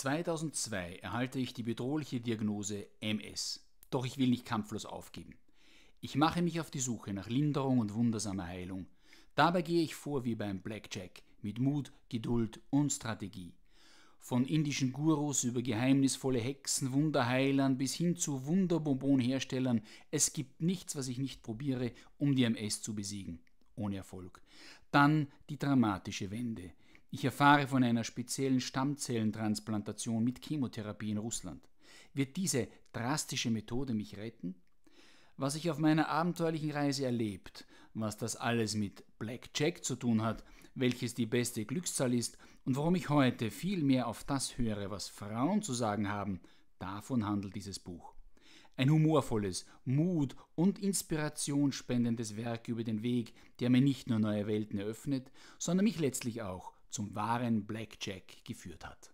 2002 erhalte ich die bedrohliche Diagnose MS. Doch ich will nicht kampflos aufgeben. Ich mache mich auf die Suche nach Linderung und wundersamer Heilung. Dabei gehe ich vor wie beim Blackjack, mit Mut, Geduld und Strategie. Von indischen Gurus über geheimnisvolle Hexen, Wunderheilern bis hin zu Wunderbonbonherstellern, es gibt nichts, was ich nicht probiere, um die MS zu besiegen. Ohne Erfolg. Dann die dramatische Wende. Ich erfahre von einer speziellen Stammzellentransplantation mit Chemotherapie in Russland. Wird diese drastische Methode mich retten? Was ich auf meiner abenteuerlichen Reise erlebt, was das alles mit Blackjack zu tun hat, welches die beste Glückszahl ist und warum ich heute viel mehr auf das höre, was Frauen zu sagen haben, davon handelt dieses Buch. Ein humorvolles, Mut und Inspiration spendendes Werk über den Weg, der mir nicht nur neue Welten eröffnet, sondern mich letztlich auch zum wahren Blackjack geführt hat.